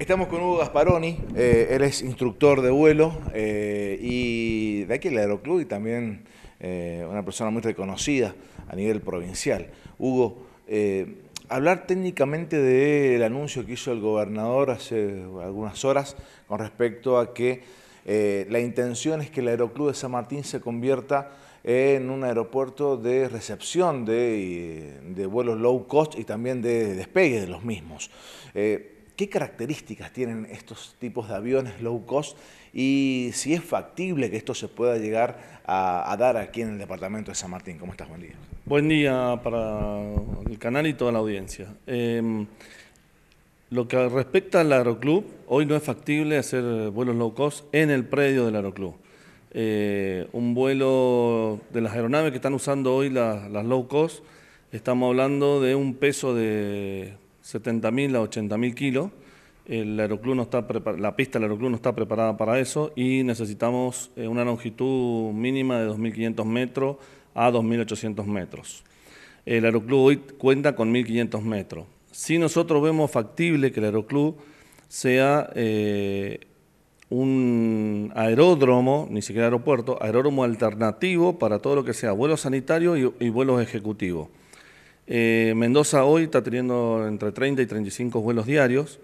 Estamos con Hugo Gasparoni, eh, él es instructor de vuelo eh, y de aquí el Aeroclub y también eh, una persona muy reconocida a nivel provincial. Hugo, hablar técnicamente del anuncio que hizo el gobernador hace algunas horas con respecto a que la intención es que el Aeroclub de San Martín se convierta en un aeropuerto de recepción de, de vuelos low cost y también de despegue de los mismos. ¿Qué características tienen estos tipos de aviones low cost y si es factible que esto se pueda llegar a, dar aquí en el departamento de San Martín? ¿Cómo estás? Buen día. Buen día para el canal y toda la audiencia. Em, lo que respecta al Aeroclub, hoy no es factible hacer vuelos low cost en el predio del Aeroclub. Eh, un vuelo de las aeronaves que están usando hoy las low cost, estamos hablando de un peso de 70.000 a 80.000 kilos. El aeroclub no está la pista del aeroclub no está preparada para eso y necesitamos eh, una longitud mínima de 2.500 metros a 2.800 metros. El aeroclub hoy cuenta con 1.500 metros. Si nosotros vemos factible que el aeroclub sea eh, un aeródromo, ni siquiera aeropuerto, aeródromo alternativo para todo lo que sea vuelos sanitarios y vuelos ejecutivos. Eh, Mendoza hoy está teniendo entre 30 y 35 vuelos diarios.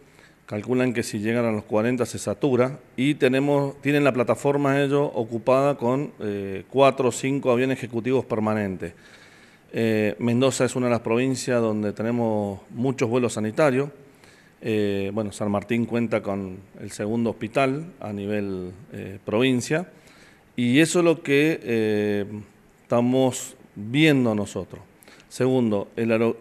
Calculan que si llegan a los 40 se satura y tenemos, tienen la plataforma ellos ocupada con 4 eh, o 5 aviones ejecutivos permanentes. Eh, Mendoza es una de las provincias donde tenemos muchos vuelos sanitarios. bueno, San Martín cuenta con el segundo hospital a nivel provincia y eso es lo que estamos viendo nosotros. Segundo,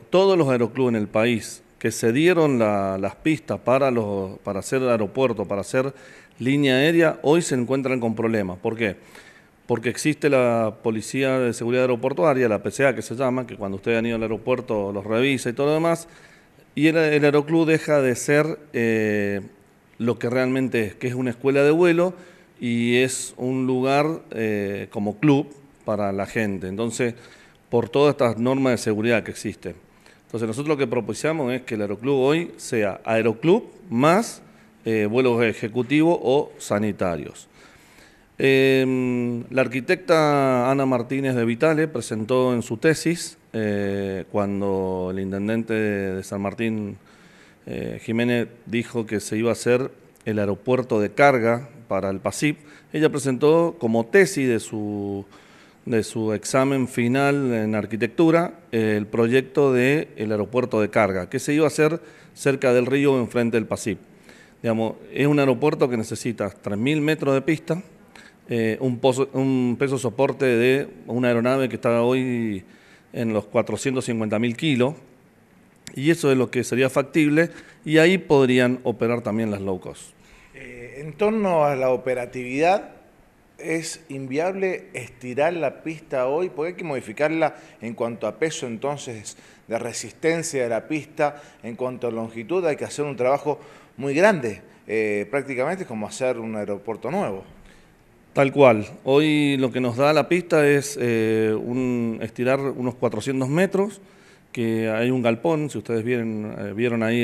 todos los aeroclubes en el país que se dieron las pistas para, los, hacer el aeropuerto, para hacer línea aérea, hoy se encuentran con problemas. ¿Por qué? Porque existe la Policía de Seguridad Aeroportuaria, la PCA que se llama, que cuando ustedes han ido al aeropuerto los revisa y todo lo demás, y el, aeroclub deja de ser eh, lo que realmente es, que es una escuela de vuelo y es un lugar eh, como club para la gente. Entonces, por todas estas normas de seguridad que existen. Entonces nosotros lo que propiciamos es que el aeroclub hoy sea aeroclub más eh, vuelos ejecutivos o sanitarios. Em, la arquitecta Ana Martínez de Vitale presentó en su tesis, eh, cuando el intendente de San Martín eh, Jiménez dijo que se iba a hacer el aeropuerto de carga para el PASIP, ella presentó como tesis de su de su examen final en arquitectura el proyecto del el aeropuerto de carga, que se iba a hacer cerca del río enfrente del PASIP. Digamos, es un aeropuerto que necesita 3.000 metros de pista, eh, un, peso soporte de una aeronave que está hoy en los 450.000 kilos, y eso es lo que sería factible, y ahí podrían operar también las low cost. Eh, en torno a la operatividad, es inviable estirar la pista hoy, porque hay que modificarla en cuanto a peso entonces de resistencia de la pista, en cuanto a longitud, hay que hacer un trabajo muy grande, eh, prácticamente como hacer un aeropuerto nuevo. Tal cual, hoy lo que nos da la pista es eh, un, estirar unos 400 metros, que hay un galpón, si ustedes eh, vieron, ahí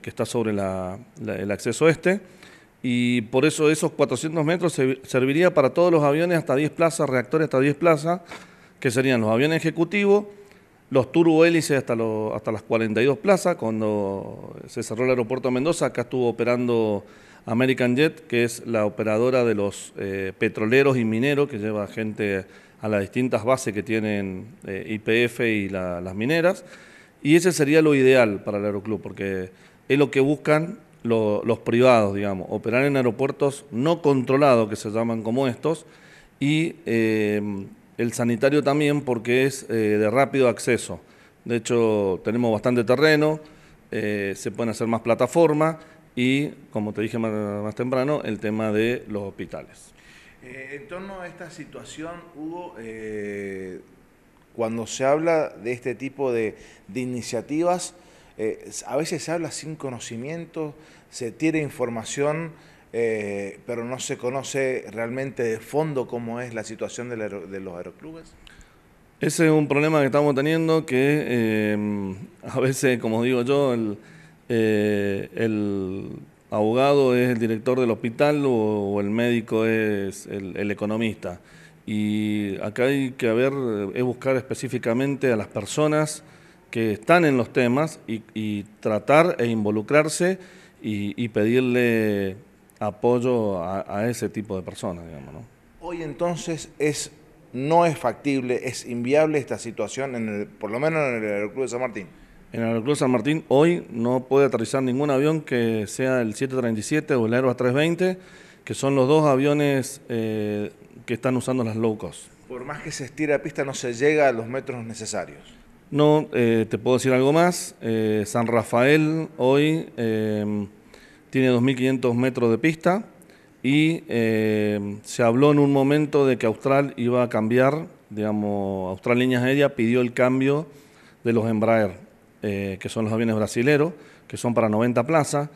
que está sobre el acceso este, y por eso esos 400 metros serviría para todos los aviones hasta 10 plazas, reactores hasta 10 plazas, que serían los aviones ejecutivos, los turbohélices hasta, hasta las 42 plazas. Cuando se cerró el aeropuerto de Mendoza, acá estuvo operando American Jet, que es la operadora de los eh, petroleros y mineros, que lleva gente a las distintas bases que tienen eh, IPF y las mineras. Y ese sería lo ideal para el aeroclub, porque es lo que buscan los privados, digamos, operar en aeropuertos no controlados, que se llaman como estos, y eh, el sanitario también porque es eh, de rápido acceso. De hecho, tenemos bastante terreno, eh, se pueden hacer más plataformas y, como te dije más, temprano, el tema de los hospitales. en torno a esta situación, Hugo, cuando se habla de este tipo de iniciativas, eh, a veces se habla sin conocimiento, se tiene información, eh, pero no se conoce realmente de fondo cómo es la situación de, los aeroclubes? Ese es un problema que estamos teniendo que em, a veces, como digo yo, eh, el, abogado es el director del hospital o, el médico es el, economista. Y acá hay que ver, buscar específicamente a las personas que están en los temas y, tratar e involucrarse y, pedirle apoyo a, ese tipo de personas, Hoy entonces es no es factible, es inviable esta situación, en el, por lo menos en el Aeroclub de San Martín. En el Aeroclub de San Martín hoy no puede aterrizar ningún avión que sea el 737 o el Airbus 320, que son los dos aviones eh, que están usando las low cost. Por más que se estira la pista, no se llega a los metros necesarios. No, eh, te puedo decir algo más. Eh, San Rafael hoy eh, tiene 2.500 metros de pista y se habló en un momento de que Austral iba a cambiar, digamos, Austral Líneas Aéreas pidió el cambio de los Embraer, que son los aviones brasileros, que son para 90 plazas.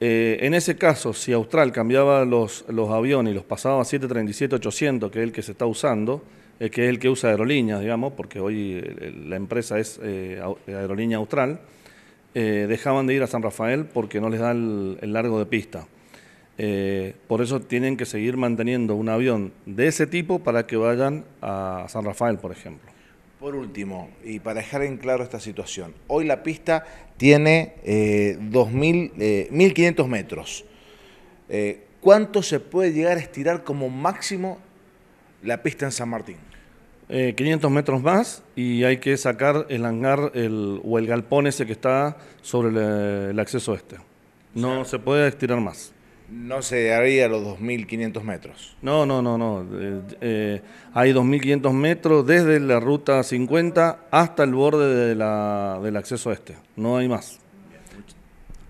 en ese caso, si Austral cambiaba los, los aviones y los pasaba a 737-800, que es el que se está usando, eh, que es el que usa aerolíneas, digamos, porque hoy eh, eh, la empresa es Aerolínea Austral, dejaban de ir a San Rafael porque no les da el, largo de pista. por eso tienen que seguir manteniendo un avión de ese tipo para que vayan a San Rafael, por ejemplo. Por último, y para dejar en claro esta situación, hoy la pista tiene 2000, 1.500 metros. ¿Cuánto se puede llegar a estirar como máximo la pista en San Martín. 500 eh, metros más y hay que sacar el hangar o el galpón ese que está sobre el, acceso este. No se puede estirar más. No se haría los 2.500 metros. No, no, no, no. Eh, eh, hay 2.500 metros desde la ruta 50 hasta el borde de del acceso este. No hay más.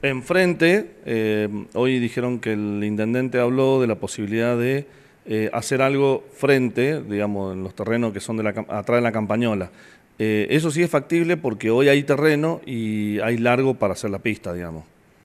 Enfrente, hoy dijeron que el intendente habló de la posibilidad de eh, hacer algo frente, digamos, en los terrenos que son de la, atrás de la campañola. Eh, eso sí es factible porque hoy hay terreno y hay largo para hacer la pista, digamos.